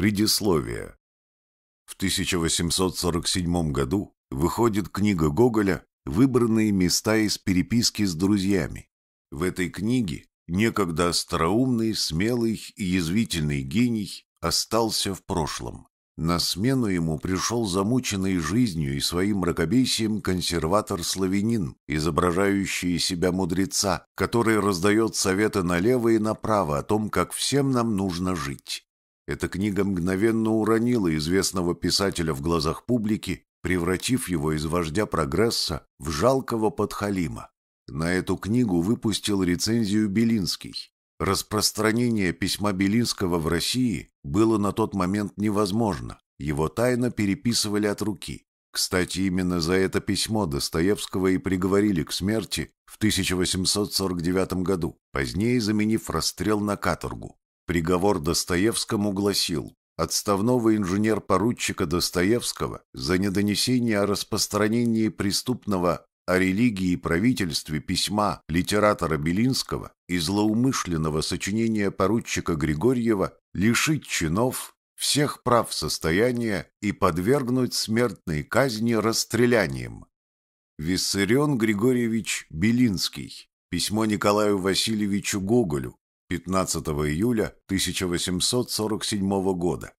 Предисловие. В 1847 году выходит книга Гоголя «Выбранные места из переписки с друзьями». В этой книге некогда остроумный, смелый и язвительный гений остался в прошлом. На смену ему пришел замученный жизнью и своим мракобесием консерватор-славянин, изображающий себя мудреца, который раздает советы налево и направо о том, как всем нам нужно жить. Эта книга мгновенно уронила известного писателя в глазах публики, превратив его из вождя прогресса в жалкого подхалима. На эту книгу выпустил рецензию Белинский. Распространение письма Белинского в России было на тот момент невозможно. Его тайно переписывали от руки. Кстати, именно за это письмо Достоевского и приговорили к смерти в 1849 году, позднее заменив расстрел на каторгу. Приговор Достоевскому гласил отставного инженер-поручика Достоевского за недонесение о распространении преступного о религии и правительстве письма литератора Белинского и злоумышленного сочинения поручика Григорьева лишить чинов всех прав состояния и подвергнуть смертной казни расстрелянием. Виссарион Григорьевич Белинский. Письмо Николаю Васильевичу Гоголю 15 июля 1847 года.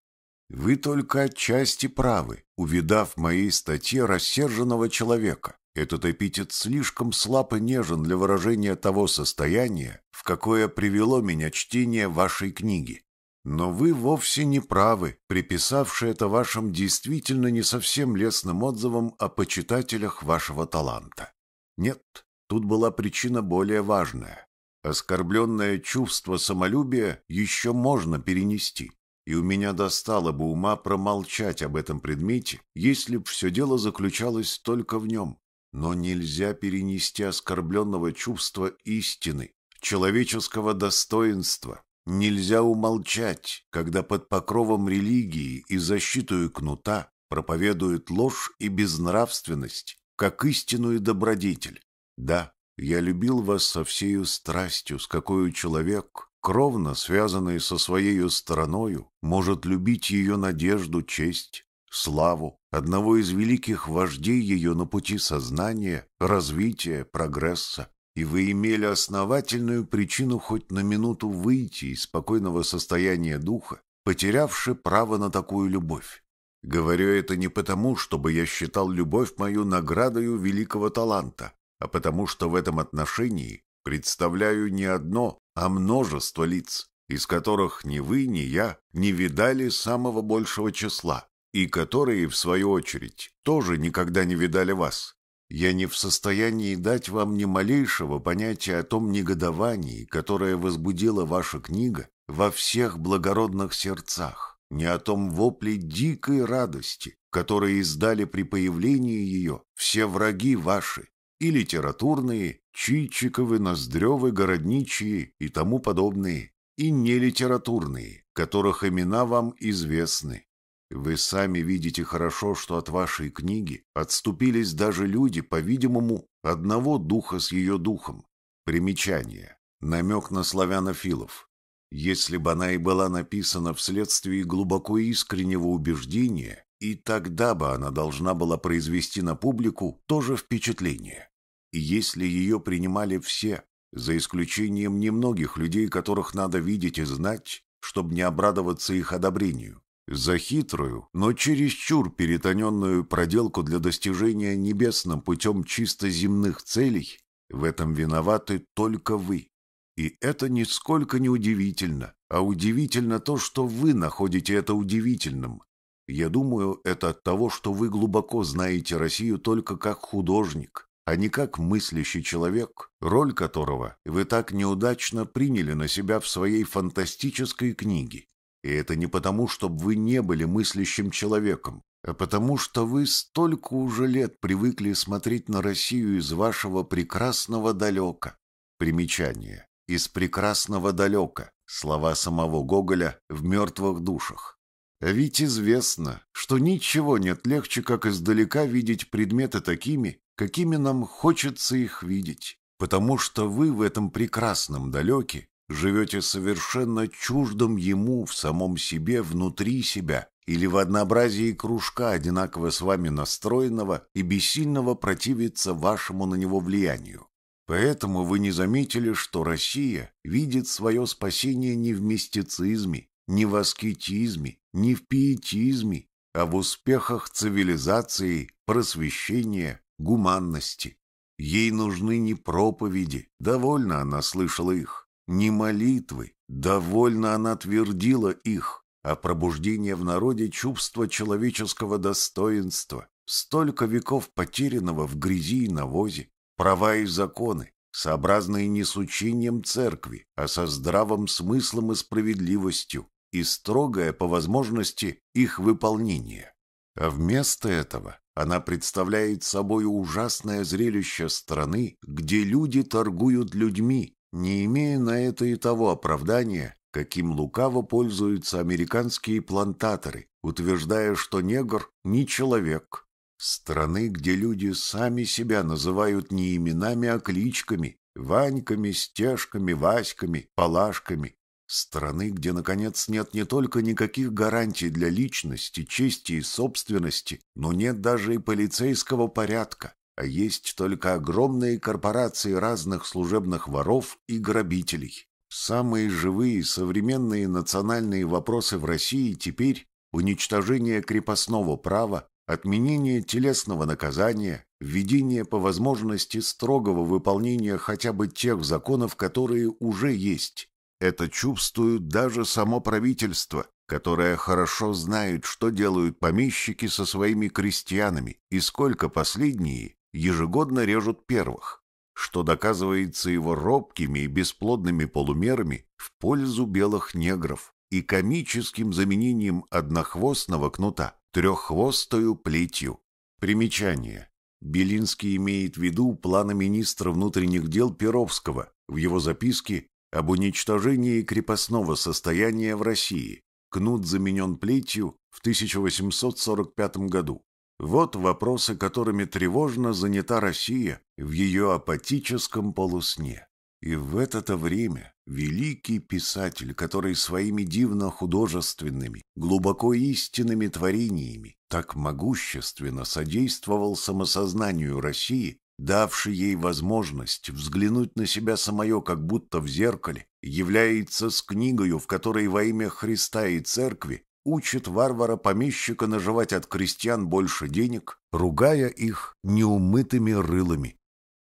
Вы только отчасти правы, увидав в моей статье рассерженного человека. Этот эпитет слишком слаб и нежен для выражения того состояния, в какое привело меня чтение вашей книги. Но вы вовсе не правы, приписавши это вашим действительно не совсем лестным отзывам о почитателях вашего таланта. Нет, тут была причина более важная. Оскорбленное чувство самолюбия еще можно перенести, и у меня достало бы ума промолчать об этом предмете, если б все дело заключалось только в нем. Но нельзя перенести оскорбленного чувства истины, человеческого достоинства. Нельзя умолчать, когда под покровом религии и защитую кнута проповедуют ложь и безнравственность, как истину и добродетель. Да, я любил вас со всею страстью, с какой человек, кровно связанный со своей стороною, может любить ее надежду, честь, славу, одного из великих вождей ее на пути сознания, развития, прогресса. И вы имели основательную причину хоть на минуту выйти из спокойного состояния духа, потерявши право на такую любовь. Говорю это не потому, чтобы я считал любовь мою наградою великого таланта, а потому что в этом отношении представляю не одно, а множество лиц, из которых ни вы, ни я не видали самого большего числа, и которые, в свою очередь, тоже никогда не видали вас. Я не в состоянии дать вам ни малейшего понятия о том негодовании, которое возбудила ваша книга во всех благородных сердцах, ни о том вопле дикой радости, которые издали при появлении ее все враги ваши, и литературные, Чичиковы, Ноздревы, Городничьи и тому подобные, и нелитературные, которых имена вам известны. Вы сами видите хорошо, что от вашей книги отступились даже люди, по-видимому, одного духа с ее духом. Примечание. Намек на славянофилов. Если бы она и была написана вследствие глубоко искреннего убеждения, и тогда бы она должна была произвести на публику то же впечатление если ее принимали все, за исключением немногих людей, которых надо видеть и знать, чтобы не обрадоваться их одобрению. За хитрую, но чересчур перетоненную проделку для достижения небесным путем чисто земных целей в этом виноваты только вы. И это нисколько не удивительно, а удивительно то, что вы находите это удивительным. Я думаю, это от того, что вы глубоко знаете Россию только как художник, а не как мыслящий человек, роль которого вы так неудачно приняли на себя в своей фантастической книге. И это не потому, чтобы вы не были мыслящим человеком, а потому что вы столько уже лет привыкли смотреть на Россию из вашего прекрасного далека. Примечание. Из прекрасного далека. Слова самого Гоголя в «Мертвых душах». А ведь известно, что ничего нет легче, как издалека видеть предметы такими, какими нам хочется их видеть, потому что вы в этом прекрасном далеке живете совершенно чуждым ему в самом себе внутри себя или в однообразии кружка, одинаково с вами настроенного и бессильного противиться вашему на него влиянию. Поэтому вы не заметили, что Россия видит свое спасение не в мистицизме, не в аскетизме, не в пиетизме, а в успехах цивилизации, просвещения, гуманности. Ей нужны не проповеди, довольно она слышала их, не молитвы, довольно она твердила их, а пробуждение в народе чувства человеческого достоинства, столько веков потерянного в грязи и навозе, права и законы, сообразные не с учением церкви, а со здравым смыслом и справедливостью, и строгое, по возможности, их выполнение. А вместо этого она представляет собой ужасное зрелище страны, где люди торгуют людьми, не имея на это и того оправдания, каким лукаво пользуются американские плантаторы, утверждая, что негр не человек. Страны, где люди сами себя называют не именами, а кличками, Ваньками, Стежками, Васьками, Палашками Страны, где, наконец, нет не только никаких гарантий для личности, чести и собственности, но нет даже и полицейского порядка, а есть только огромные корпорации разных служебных воров и грабителей. Самые живые современные национальные вопросы в России теперь – уничтожение крепостного права, отменение телесного наказания, введение по возможности строгого выполнения хотя бы тех законов, которые уже есть, это чувствует даже само правительство, которое хорошо знает, что делают помещики со своими крестьянами и сколько последние ежегодно режут первых, что доказывается его робкими и бесплодными полумерами в пользу белых негров и комическим заменением однохвостного кнута треххвостою плетью. Примечание. Белинский имеет в виду планы министра внутренних дел Перовского в его записке об уничтожении крепостного состояния в России. Кнут заменен плетью в 1845 году. Вот вопросы, которыми тревожно занята Россия в ее апатическом полусне. И в это-то время великий писатель, который своими дивно художественными, глубоко истинными творениями так могущественно содействовал самосознанию России, давший ей возможность взглянуть на себя самое, как будто в зеркале, является с книгою, в которой во имя Христа и Церкви учит варвара-помещика наживать от крестьян больше денег, ругая их неумытыми рылами.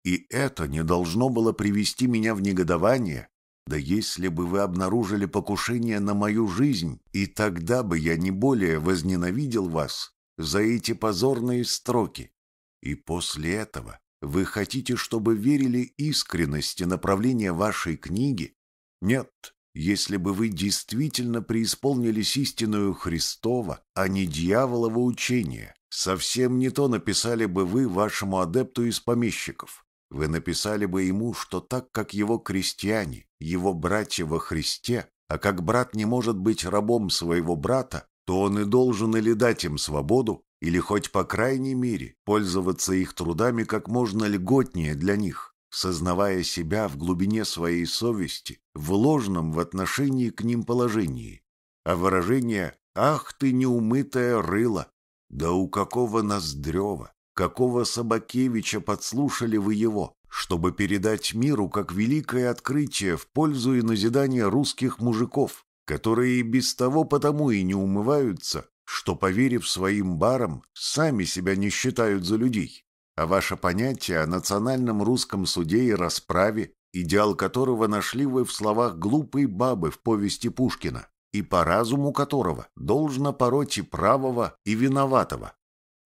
И это не должно было привести меня в негодование, да если бы вы обнаружили покушение на мою жизнь, и тогда бы я не более возненавидел вас за эти позорные строки. И после этого вы хотите, чтобы верили искренности направления вашей книги? Нет, если бы вы действительно преисполнились истинную Христова, а не дьяволово учение, совсем не то написали бы вы вашему адепту из помещиков. Вы написали бы ему, что так как его крестьяне, его братья во Христе, а как брат не может быть рабом своего брата, то он и должен или дать им свободу, или хоть по крайней мере пользоваться их трудами как можно льготнее для них, сознавая себя в глубине своей совести в ложном в отношении к ним положении. А выражение «Ах ты, неумытая рыла!» Да у какого Ноздрева, какого Собакевича подслушали вы его, чтобы передать миру как великое открытие в пользу и назидание русских мужиков, которые и без того потому и не умываются, что, поверив своим барам, сами себя не считают за людей, а ваше понятие о национальном русском суде и расправе, идеал которого нашли вы в словах глупой бабы в повести Пушкина, и по разуму которого должно пороть и правого, и виноватого.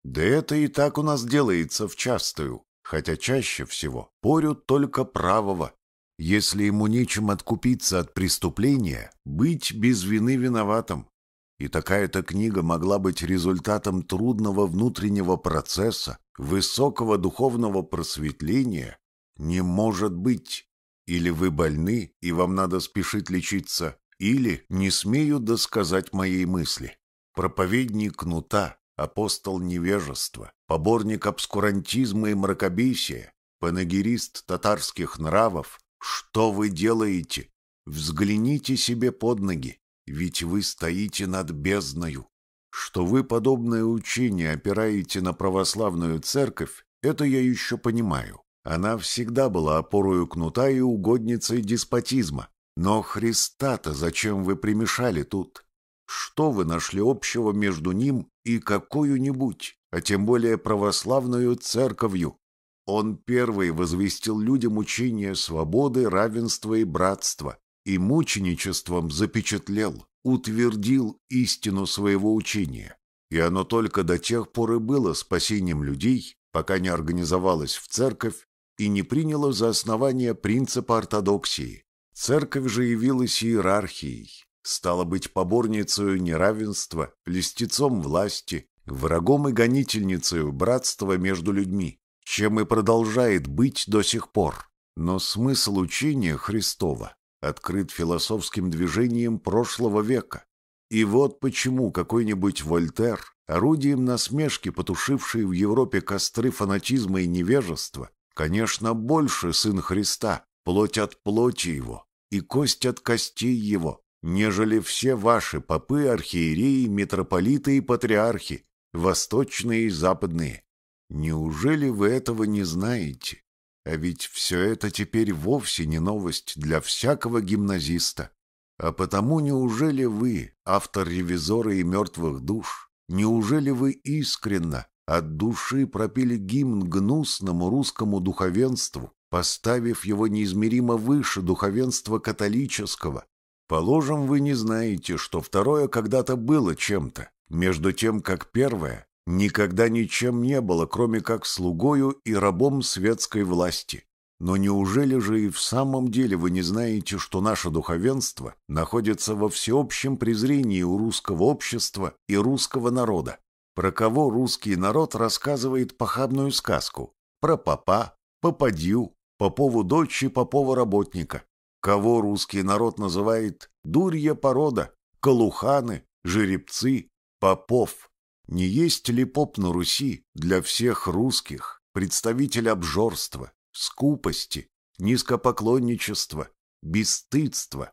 Да это и так у нас делается в частую, хотя чаще всего порют только правого. Если ему нечем откупиться от преступления, быть без вины виноватым, и такая-то книга могла быть результатом трудного внутреннего процесса, высокого духовного просветления? Не может быть! Или вы больны, и вам надо спешить лечиться, или не смею досказать моей мысли. Проповедник кнута, апостол невежества, поборник обскурантизма и мракобесия, панагерист татарских нравов, что вы делаете? Взгляните себе под ноги ведь вы стоите над бездною. Что вы подобное учение опираете на православную церковь, это я еще понимаю. Она всегда была опорою кнута и угодницей деспотизма. Но Христа-то зачем вы примешали тут? Что вы нашли общего между ним и какую-нибудь, а тем более православную церковью? Он первый возвестил людям учение свободы, равенства и братства и мученичеством запечатлел, утвердил истину своего учения, и оно только до тех пор и было спасением людей, пока не организовалось в церковь и не приняло за основание принципа ортодоксии. Церковь же явилась иерархией, стала быть поборницей неравенства, листецом власти, врагом и гонительницей братства между людьми, чем и продолжает быть до сих пор. Но смысл учения Христова открыт философским движением прошлого века. И вот почему какой-нибудь Вольтер, орудием насмешки, потушивший в Европе костры фанатизма и невежества, конечно, больше сын Христа, плоть от плоти его и кость от костей его, нежели все ваши попы, архиереи, митрополиты и патриархи, восточные и западные. Неужели вы этого не знаете? А ведь все это теперь вовсе не новость для всякого гимназиста. А потому неужели вы, автор «Ревизора» и «Мертвых душ», неужели вы искренно, от души пропили гимн гнусному русскому духовенству, поставив его неизмеримо выше духовенства католического? Положим, вы не знаете, что второе когда-то было чем-то, между тем, как первое никогда ничем не было, кроме как слугою и рабом светской власти. Но неужели же и в самом деле вы не знаете, что наше духовенство находится во всеобщем презрении у русского общества и русского народа? Про кого русский народ рассказывает похабную сказку? Про папа, попадью, попову дочь и попова работника. Кого русский народ называет дурья порода, колуханы, жеребцы, попов, не есть ли поп на Руси для всех русских представитель обжорства, скупости, низкопоклонничества, бесстыдства?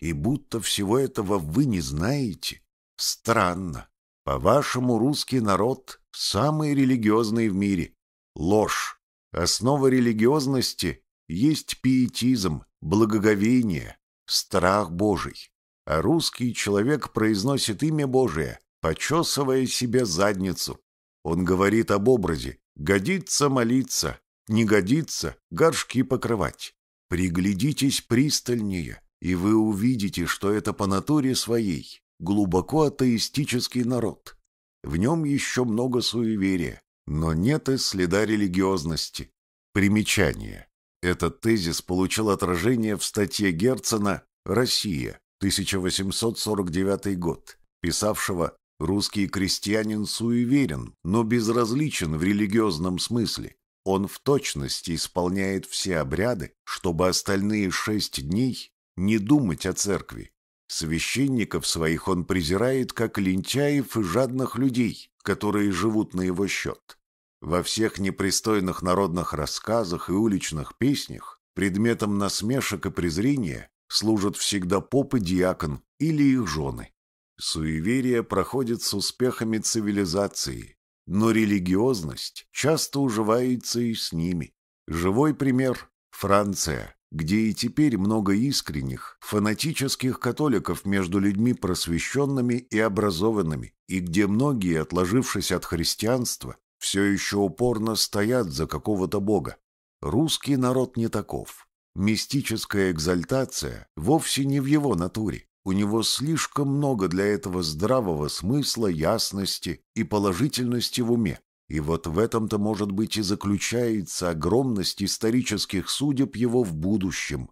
И будто всего этого вы не знаете? Странно. По-вашему, русский народ самый религиозный в мире. Ложь. Основа религиозности есть пиетизм, благоговение, страх Божий. А русский человек произносит имя Божие почесывая себе задницу. Он говорит об образе «годится молиться, не годится горшки покрывать». Приглядитесь пристальнее, и вы увидите, что это по натуре своей глубоко атеистический народ. В нем еще много суеверия, но нет и следа религиозности. Примечание. Этот тезис получил отражение в статье Герцена «Россия», 1849 год, писавшего Русский крестьянин суеверен, но безразличен в религиозном смысле. Он в точности исполняет все обряды, чтобы остальные шесть дней не думать о церкви. Священников своих он презирает, как лентяев и жадных людей, которые живут на его счет. Во всех непристойных народных рассказах и уличных песнях предметом насмешек и презрения служат всегда поп и диакон или их жены. Суеверие проходит с успехами цивилизации, но религиозность часто уживается и с ними. Живой пример – Франция, где и теперь много искренних, фанатических католиков между людьми просвещенными и образованными, и где многие, отложившись от христианства, все еще упорно стоят за какого-то бога. Русский народ не таков. Мистическая экзальтация вовсе не в его натуре. У него слишком много для этого здравого смысла, ясности и положительности в уме. И вот в этом-то, может быть, и заключается огромность исторических судеб его в будущем.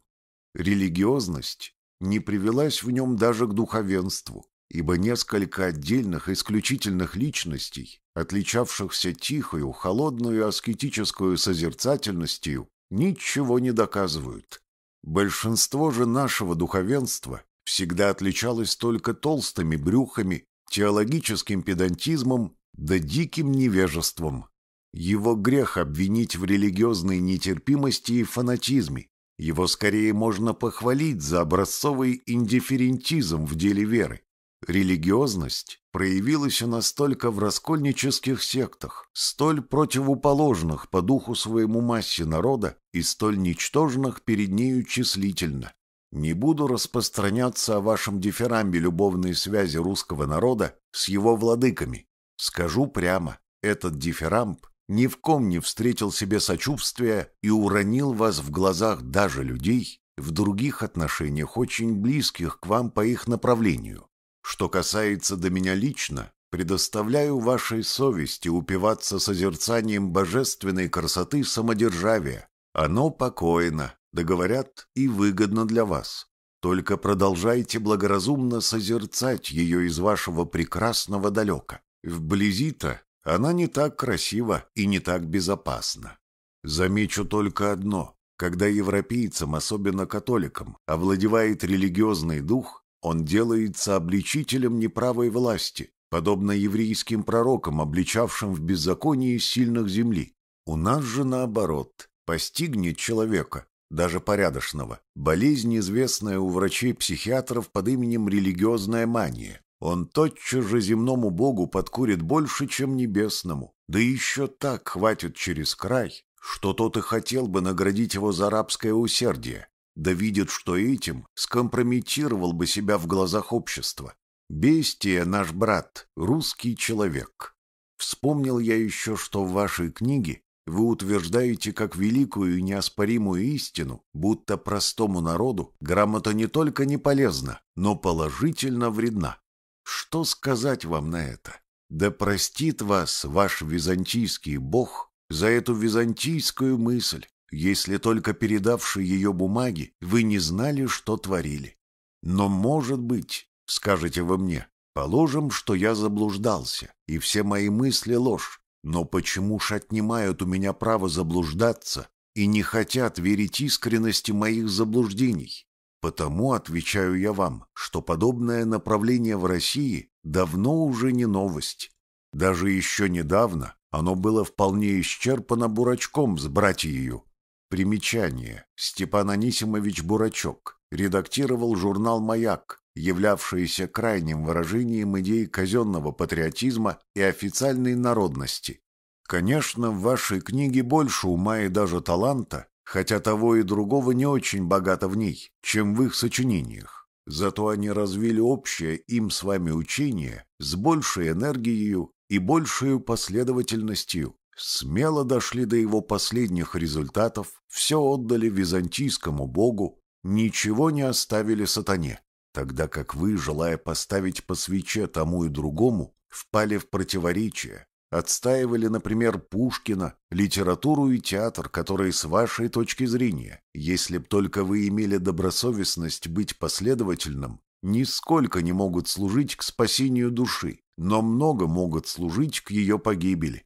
Религиозность не привелась в нем даже к духовенству, ибо несколько отдельных исключительных личностей, отличавшихся тихою, холодную аскетическую созерцательностью, ничего не доказывают. Большинство же нашего духовенства всегда отличалась только толстыми брюхами, теологическим педантизмом да диким невежеством. Его грех обвинить в религиозной нетерпимости и фанатизме. Его скорее можно похвалить за образцовый индифферентизм в деле веры. Религиозность проявилась у нас только в раскольнических сектах, столь противоположных по духу своему массе народа и столь ничтожных перед нею числительно. Не буду распространяться о вашем дифирамбе любовной связи русского народа с его владыками. Скажу прямо, этот дифирамб ни в ком не встретил себе сочувствия и уронил вас в глазах даже людей, в других отношениях очень близких к вам по их направлению. Что касается до меня лично, предоставляю вашей совести упиваться созерцанием божественной красоты самодержавия. Оно покойно, договорят и выгодно для вас. Только продолжайте благоразумно созерцать ее из вашего прекрасного далека. Вблизи-то она не так красива и не так безопасна. Замечу только одно. Когда европейцам, особенно католикам, овладевает религиозный дух, он делается обличителем неправой власти, подобно еврейским пророкам, обличавшим в беззаконии сильных земли. У нас же наоборот. Постигнет человека, даже порядочного. Болезнь, известная у врачей-психиатров под именем религиозная мания. Он тотчас же земному богу подкурит больше, чем небесному. Да еще так хватит через край, что тот и хотел бы наградить его за арабское усердие, да видит, что этим скомпрометировал бы себя в глазах общества. Бестия наш брат, русский человек. Вспомнил я еще, что в вашей книге вы утверждаете как великую и неоспоримую истину, будто простому народу грамота не только не полезна, но положительно вредна. Что сказать вам на это? Да простит вас ваш византийский бог за эту византийскую мысль, если только передавши ее бумаги, вы не знали, что творили. Но, может быть, скажете вы мне, положим, что я заблуждался, и все мои мысли ложь, но почему ж отнимают у меня право заблуждаться и не хотят верить искренности моих заблуждений? Потому отвечаю я вам, что подобное направление в России давно уже не новость. Даже еще недавно оно было вполне исчерпано Бурачком с братьею. Примечание. Степан Анисимович Бурачок редактировал журнал «Маяк», являвшиеся крайним выражением идей казенного патриотизма и официальной народности. Конечно, в вашей книге больше ума и даже таланта, хотя того и другого не очень богато в ней, чем в их сочинениях. Зато они развили общее им с вами учение с большей энергией и большей последовательностью, смело дошли до его последних результатов, все отдали византийскому богу, ничего не оставили сатане тогда как вы, желая поставить по свече тому и другому, впали в противоречие, отстаивали, например, Пушкина, литературу и театр, которые с вашей точки зрения, если б только вы имели добросовестность быть последовательным, нисколько не могут служить к спасению души, но много могут служить к ее погибели.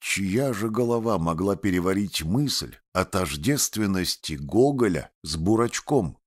Чья же голова могла переварить мысль о тождественности Гоголя с Бурачком?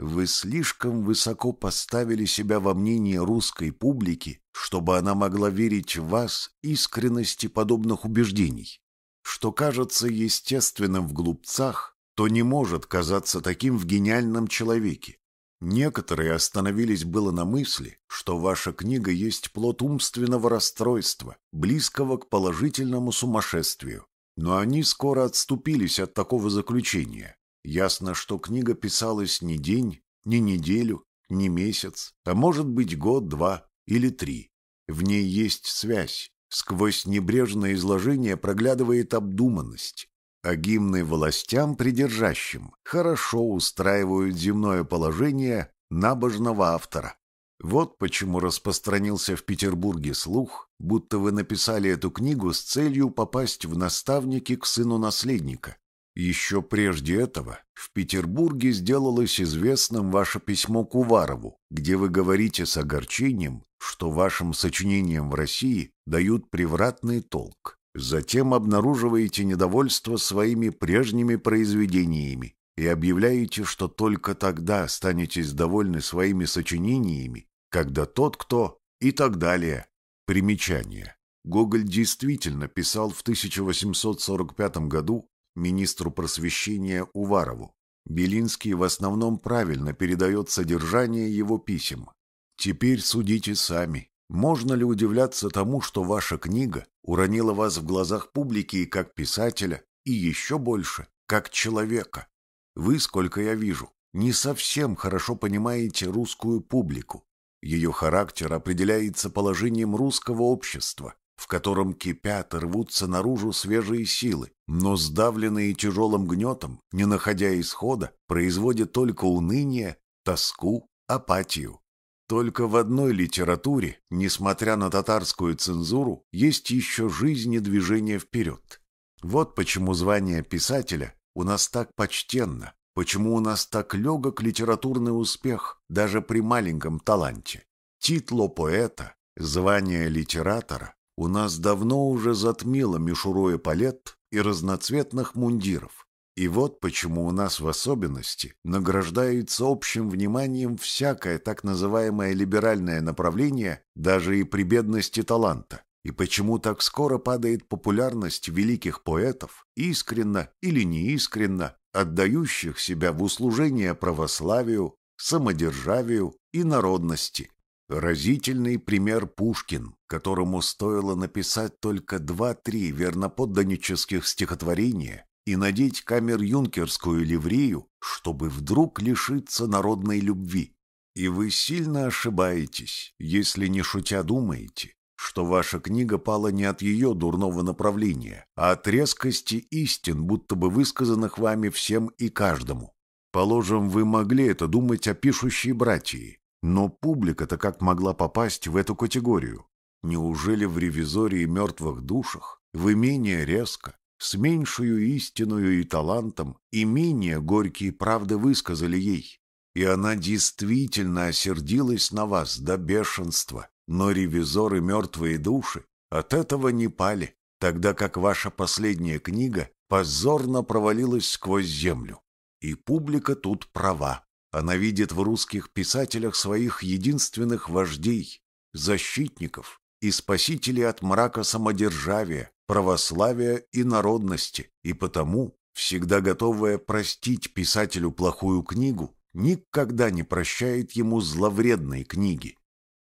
Вы слишком высоко поставили себя во мнении русской публики, чтобы она могла верить в вас искренности подобных убеждений. Что кажется естественным в глупцах, то не может казаться таким в гениальном человеке. Некоторые остановились было на мысли, что ваша книга есть плод умственного расстройства, близкого к положительному сумасшествию. Но они скоро отступились от такого заключения Ясно, что книга писалась не день, не неделю, не месяц, а может быть год, два или три. В ней есть связь. Сквозь небрежное изложение проглядывает обдуманность. А гимны властям придержащим хорошо устраивают земное положение набожного автора. Вот почему распространился в Петербурге слух, будто вы написали эту книгу с целью попасть в наставники к сыну наследника, еще прежде этого в Петербурге сделалось известным ваше письмо Куварову, где вы говорите с огорчением, что вашим сочинениям в России дают превратный толк. Затем обнаруживаете недовольство своими прежними произведениями и объявляете, что только тогда останетесь довольны своими сочинениями, когда тот, кто и так далее. Примечание. Гоголь действительно писал в 1845 году министру просвещения Уварову. Белинский в основном правильно передает содержание его писем. Теперь судите сами. Можно ли удивляться тому, что ваша книга уронила вас в глазах публики и как писателя, и еще больше, как человека? Вы, сколько я вижу, не совсем хорошо понимаете русскую публику. Ее характер определяется положением русского общества, в котором кипят и рвутся наружу свежие силы, но сдавленные тяжелым гнетом, не находя исхода, производят только уныние, тоску, апатию. Только в одной литературе, несмотря на татарскую цензуру, есть еще жизнь и движение вперед. Вот почему звание писателя у нас так почтенно, почему у нас так легок литературный успех даже при маленьком таланте. Титло поэта, звание литератора у нас давно уже затмило мишуру эполет и разноцветных мундиров. И вот почему у нас в особенности награждается общим вниманием всякое так называемое либеральное направление, даже и при бедности таланта. И почему так скоро падает популярность великих поэтов, искренно или неискренно, отдающих себя в услужение православию, самодержавию и народности. Разительный пример Пушкин, которому стоило написать только два-три верноподданнических стихотворения и надеть камер-юнкерскую ливрею, чтобы вдруг лишиться народной любви. И вы сильно ошибаетесь, если не шутя думаете, что ваша книга пала не от ее дурного направления, а от резкости истин, будто бы высказанных вами всем и каждому. Положим, вы могли это думать о пишущей братьи, но публика-то как могла попасть в эту категорию? Неужели в ревизории мертвых душах, вы менее резко, с меньшую истиною и талантом, и менее горькие правды высказали ей? И она действительно осердилась на вас до бешенства, но ревизоры мертвые души от этого не пали, тогда как ваша последняя книга позорно провалилась сквозь землю. И публика тут права. Она видит в русских писателях своих единственных вождей, защитников и спасителей от мрака самодержавия, православия и народности, и потому, всегда готовая простить писателю плохую книгу, никогда не прощает ему зловредной книги.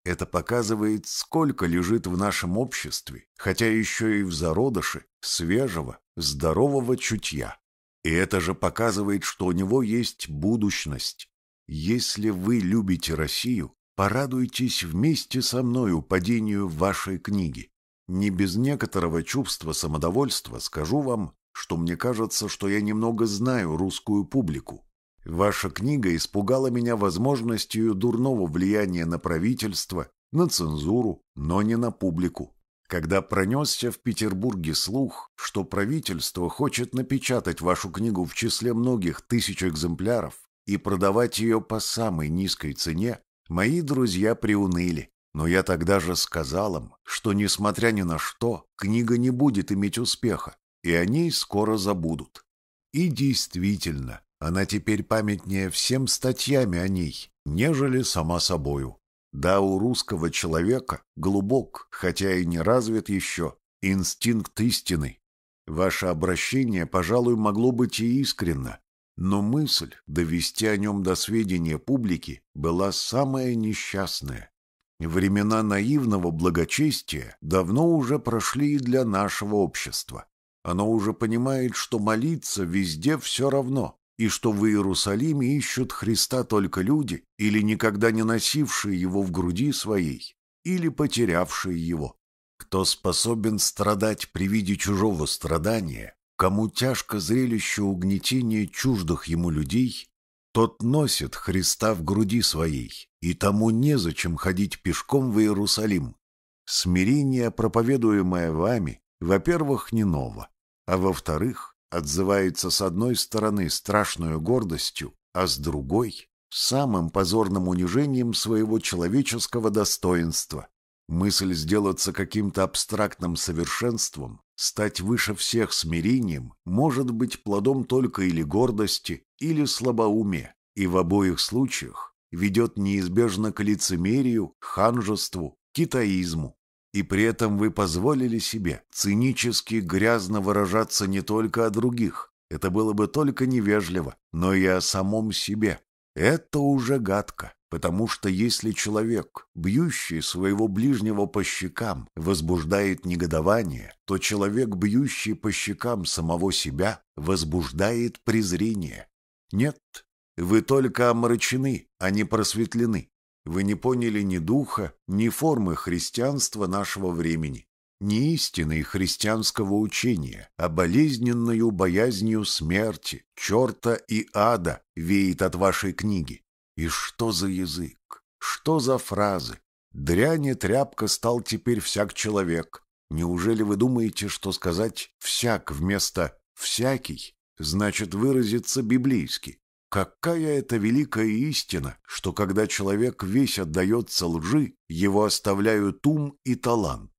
Это показывает, сколько лежит в нашем обществе, хотя еще и в зародыше, свежего, здорового чутья. И это же показывает, что у него есть будущность, если вы любите Россию, порадуйтесь вместе со мною падению вашей книги. Не без некоторого чувства самодовольства скажу вам, что мне кажется, что я немного знаю русскую публику. Ваша книга испугала меня возможностью дурного влияния на правительство, на цензуру, но не на публику. Когда пронесся в Петербурге слух, что правительство хочет напечатать вашу книгу в числе многих тысяч экземпляров, и продавать ее по самой низкой цене, мои друзья приуныли. Но я тогда же сказал им, что, несмотря ни на что, книга не будет иметь успеха, и они скоро забудут. И действительно, она теперь памятнее всем статьями о ней, нежели сама собою. Да, у русского человека глубок, хотя и не развит еще, инстинкт истины. Ваше обращение, пожалуй, могло быть и искренно, но мысль довести о нем до сведения публики была самая несчастная. Времена наивного благочестия давно уже прошли и для нашего общества. Оно уже понимает, что молиться везде все равно, и что в Иерусалиме ищут Христа только люди, или никогда не носившие его в груди своей, или потерявшие его. Кто способен страдать при виде чужого страдания, Кому тяжко зрелище угнетения чуждых ему людей, тот носит Христа в груди своей, и тому незачем ходить пешком в Иерусалим. Смирение, проповедуемое вами, во-первых, не ново, а во-вторых, отзывается с одной стороны страшной гордостью, а с другой — самым позорным унижением своего человеческого достоинства. Мысль сделаться каким-то абстрактным совершенством Стать выше всех смирением может быть плодом только или гордости, или слабоумия, и в обоих случаях ведет неизбежно к лицемерию, ханжеству, китаизму. И при этом вы позволили себе цинически грязно выражаться не только о других, это было бы только невежливо, но и о самом себе. Это уже гадко. Потому что если человек, бьющий своего ближнего по щекам, возбуждает негодование, то человек, бьющий по щекам самого себя, возбуждает презрение. Нет, вы только омрачены, а не просветлены. Вы не поняли ни духа, ни формы христианства нашего времени, ни истины христианского учения, а болезненную боязнью смерти, черта и ада веет от вашей книги. И что за язык? Что за фразы? Дрянь и тряпка стал теперь всяк человек. Неужели вы думаете, что сказать «всяк» вместо «всякий» значит выразиться библейски? Какая это великая истина, что когда человек весь отдается лжи, его оставляют ум и талант.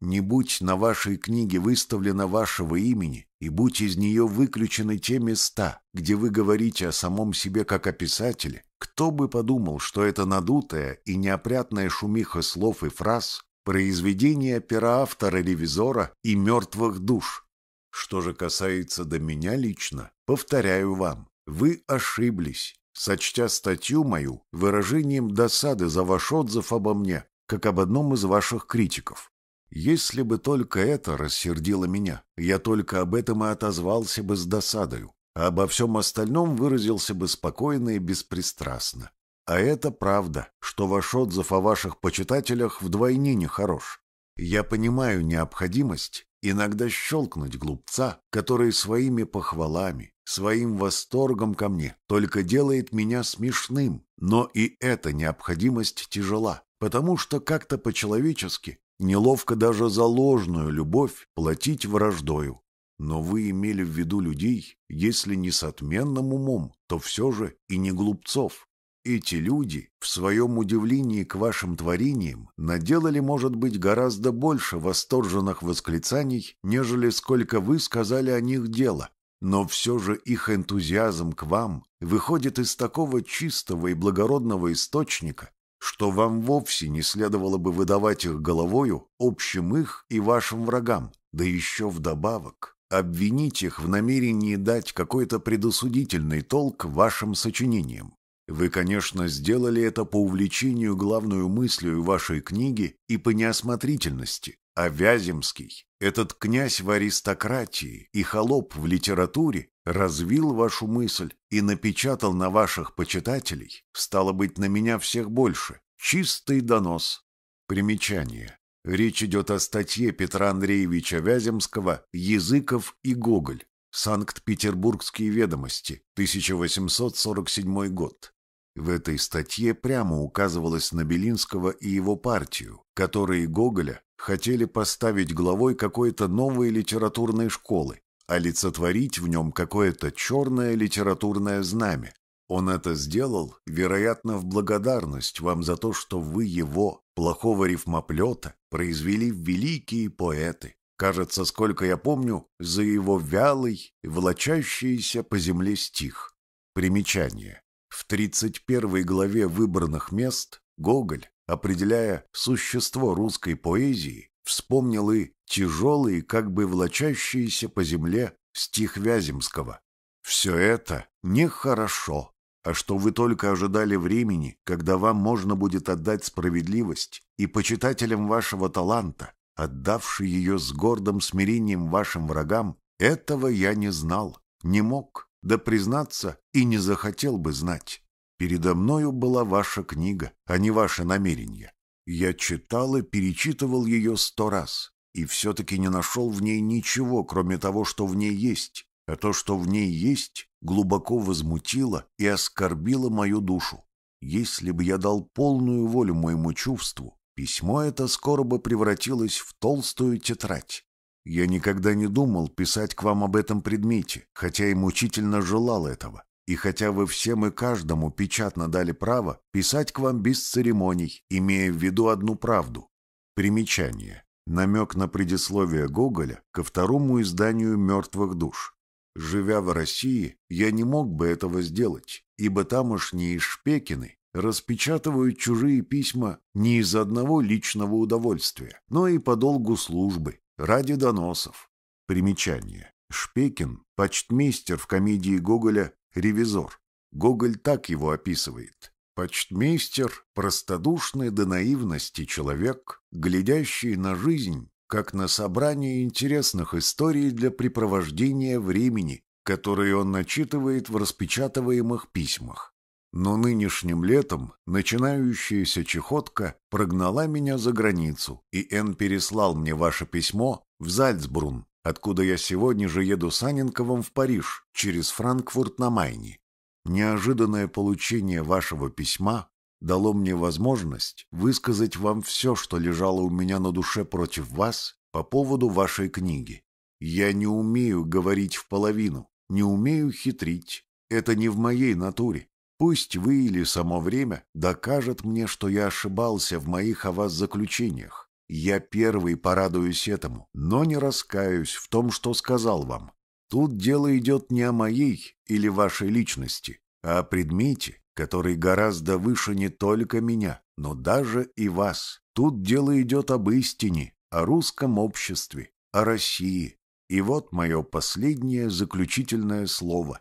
Не будь на вашей книге выставлено вашего имени, и будь из нее выключены те места, где вы говорите о самом себе как о писателе, кто бы подумал, что это надутая и неопрятная шумиха слов и фраз – произведение пера автора-ревизора и мертвых душ. Что же касается до меня лично, повторяю вам, вы ошиблись, сочтя статью мою выражением досады за ваш отзыв обо мне, как об одном из ваших критиков. Если бы только это рассердило меня, я только об этом и отозвался бы с досадою, а обо всем остальном выразился бы спокойно и беспристрастно. А это правда, что ваш отзыв о ваших почитателях вдвойне нехорош. Я понимаю необходимость иногда щелкнуть глупца, который своими похвалами, своим восторгом ко мне только делает меня смешным, но и эта необходимость тяжела, потому что как-то по-человечески Неловко даже за ложную любовь платить враждою. Но вы имели в виду людей, если не с отменным умом, то все же и не глупцов. Эти люди в своем удивлении к вашим творениям наделали, может быть, гораздо больше восторженных восклицаний, нежели сколько вы сказали о них дела. Но все же их энтузиазм к вам выходит из такого чистого и благородного источника, что вам вовсе не следовало бы выдавать их головою общим их и вашим врагам, да еще вдобавок обвинить их в намерении дать какой-то предосудительный толк вашим сочинениям. Вы, конечно, сделали это по увлечению главную мыслью вашей книги и по неосмотрительности, а Вяземский, этот князь в аристократии и холоп в литературе, развил вашу мысль и напечатал на ваших почитателей, стало быть, на меня всех больше. Чистый донос. Примечание. Речь идет о статье Петра Андреевича Вяземского «Языков и Гоголь. Санкт-Петербургские ведомости. 1847 год». В этой статье прямо указывалось на Белинского и его партию, которые Гоголя хотели поставить главой какой-то новой литературной школы, олицетворить в нем какое-то черное литературное знамя. Он это сделал, вероятно, в благодарность вам за то, что вы его, плохого рифмоплета, произвели в великие поэты. Кажется, сколько я помню, за его вялый, волочащийся по земле стих. Примечание. В 31 главе выбранных мест Гоголь, определяя существо русской поэзии, вспомнил и тяжелый, как бы влачащийся по земле стих Вяземского. «Все это нехорошо, а что вы только ожидали времени, когда вам можно будет отдать справедливость и почитателям вашего таланта, отдавший ее с гордым смирением вашим врагам, этого я не знал, не мог, да признаться и не захотел бы знать. Передо мною была ваша книга, а не ваше намерение. Я читал и перечитывал ее сто раз, и все-таки не нашел в ней ничего, кроме того, что в ней есть. А то, что в ней есть, глубоко возмутило и оскорбило мою душу. Если бы я дал полную волю моему чувству, письмо это скоро бы превратилось в толстую тетрадь. Я никогда не думал писать к вам об этом предмете, хотя и мучительно желал этого. И хотя вы всем и каждому печатно дали право писать к вам без церемоний, имея в виду одну правду. Примечание. Намек на предисловие Гоголя ко второму изданию «Мертвых душ». Живя в России, я не мог бы этого сделать, ибо тамошние шпекины распечатывают чужие письма не из одного личного удовольствия, но и по долгу службы, ради доносов. Примечание. Шпекин, почтмейстер в комедии Гоголя ревизор. Гоголь так его описывает. Почтмейстер – простодушный до наивности человек, глядящий на жизнь, как на собрание интересных историй для препровождения времени, которые он начитывает в распечатываемых письмах. Но нынешним летом начинающаяся чехотка прогнала меня за границу, и Н переслал мне ваше письмо в Зальцбрун, откуда я сегодня же еду с Аненковым в Париж через Франкфурт на Майне. Неожиданное получение вашего письма дало мне возможность высказать вам все, что лежало у меня на душе против вас по поводу вашей книги. Я не умею говорить в половину, не умею хитрить. Это не в моей натуре. Пусть вы или само время докажет мне, что я ошибался в моих о вас заключениях. Я первый порадуюсь этому, но не раскаюсь в том, что сказал вам. Тут дело идет не о моей или вашей личности, а о предмете, который гораздо выше не только меня, но даже и вас. Тут дело идет об истине, о русском обществе, о России. И вот мое последнее заключительное слово.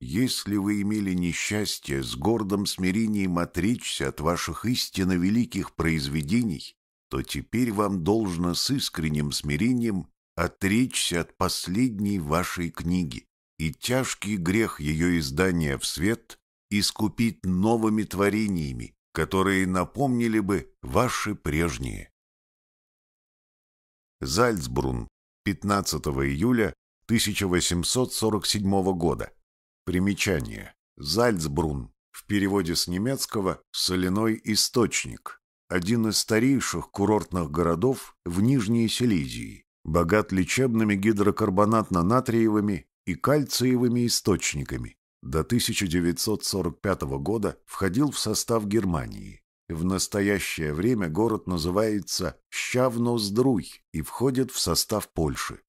Если вы имели несчастье с гордым смирением отречься от ваших истинно великих произведений, то теперь вам должно с искренним смирением отречься от последней вашей книги и тяжкий грех ее издания в свет искупить новыми творениями, которые напомнили бы ваши прежние. Зальцбрун, 15 июля 1847 года. Примечание. Зальцбрун. В переводе с немецкого «соляной источник» один из старейших курортных городов в Нижней Силезии, богат лечебными гидрокарбонатно-натриевыми и кальциевыми источниками. До 1945 года входил в состав Германии. В настоящее время город называется Щавноздруй и входит в состав Польши.